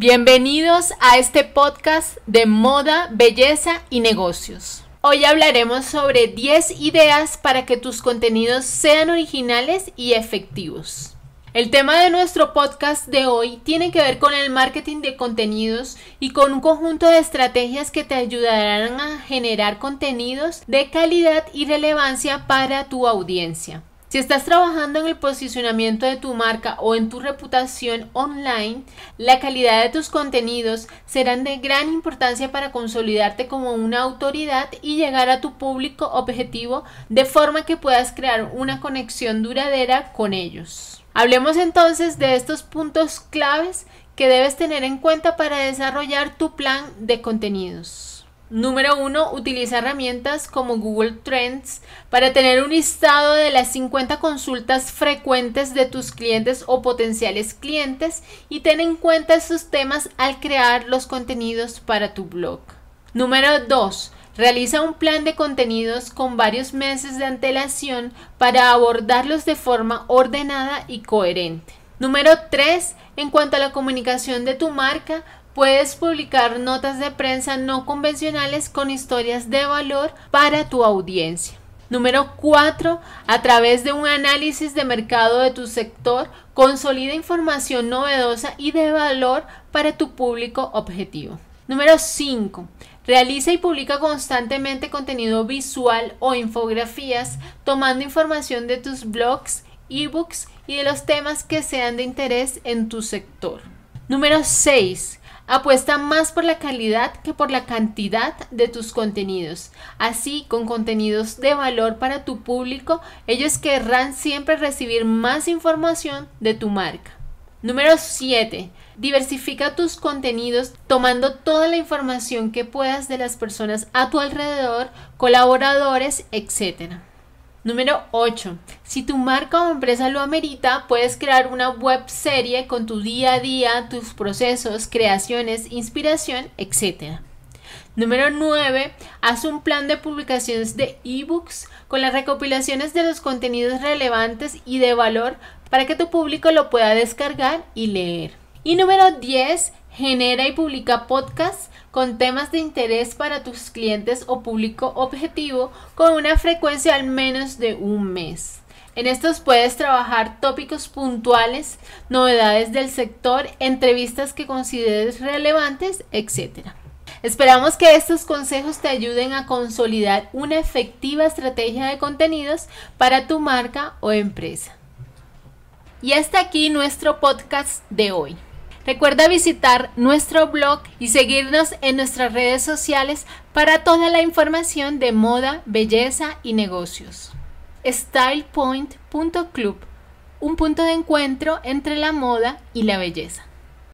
Bienvenidos a este podcast de moda, belleza y negocios. Hoy hablaremos sobre 10 ideas para que tus contenidos sean originales y efectivos. El tema de nuestro podcast de hoy tiene que ver con el marketing de contenidos y con un conjunto de estrategias que te ayudarán a generar contenidos de calidad y relevancia para tu audiencia. Si estás trabajando en el posicionamiento de tu marca o en tu reputación online, la calidad de tus contenidos serán de gran importancia para consolidarte como una autoridad y llegar a tu público objetivo de forma que puedas crear una conexión duradera con ellos. Hablemos entonces de estos puntos claves que debes tener en cuenta para desarrollar tu plan de contenidos. Número 1. Utiliza herramientas como Google Trends para tener un listado de las 50 consultas frecuentes de tus clientes o potenciales clientes y ten en cuenta esos temas al crear los contenidos para tu blog. Número 2. Realiza un plan de contenidos con varios meses de antelación para abordarlos de forma ordenada y coherente. Número 3. En cuanto a la comunicación de tu marca, puedes publicar notas de prensa no convencionales con historias de valor para tu audiencia. Número 4. A través de un análisis de mercado de tu sector, consolida información novedosa y de valor para tu público objetivo. Número 5. Realiza y publica constantemente contenido visual o infografías, tomando información de tus blogs, ebooks y de los temas que sean de interés en tu sector. Número 6. Apuesta más por la calidad que por la cantidad de tus contenidos. Así, con contenidos de valor para tu público, ellos querrán siempre recibir más información de tu marca. Número 7. Diversifica tus contenidos tomando toda la información que puedas de las personas a tu alrededor, colaboradores, etcétera. Número 8. Si tu marca o empresa lo amerita, puedes crear una web serie con tu día a día, tus procesos, creaciones, inspiración, etc. Número 9. Haz un plan de publicaciones de ebooks con las recopilaciones de los contenidos relevantes y de valor para que tu público lo pueda descargar y leer. Y número 10. Genera y publica podcasts con temas de interés para tus clientes o público objetivo con una frecuencia al menos de un mes. En estos puedes trabajar tópicos puntuales, novedades del sector, entrevistas que consideres relevantes, etc. Esperamos que estos consejos te ayuden a consolidar una efectiva estrategia de contenidos para tu marca o empresa. Y hasta aquí nuestro podcast de hoy. Recuerda visitar nuestro blog y seguirnos en nuestras redes sociales para toda la información de moda, belleza y negocios. StylePoint.club, un punto de encuentro entre la moda y la belleza.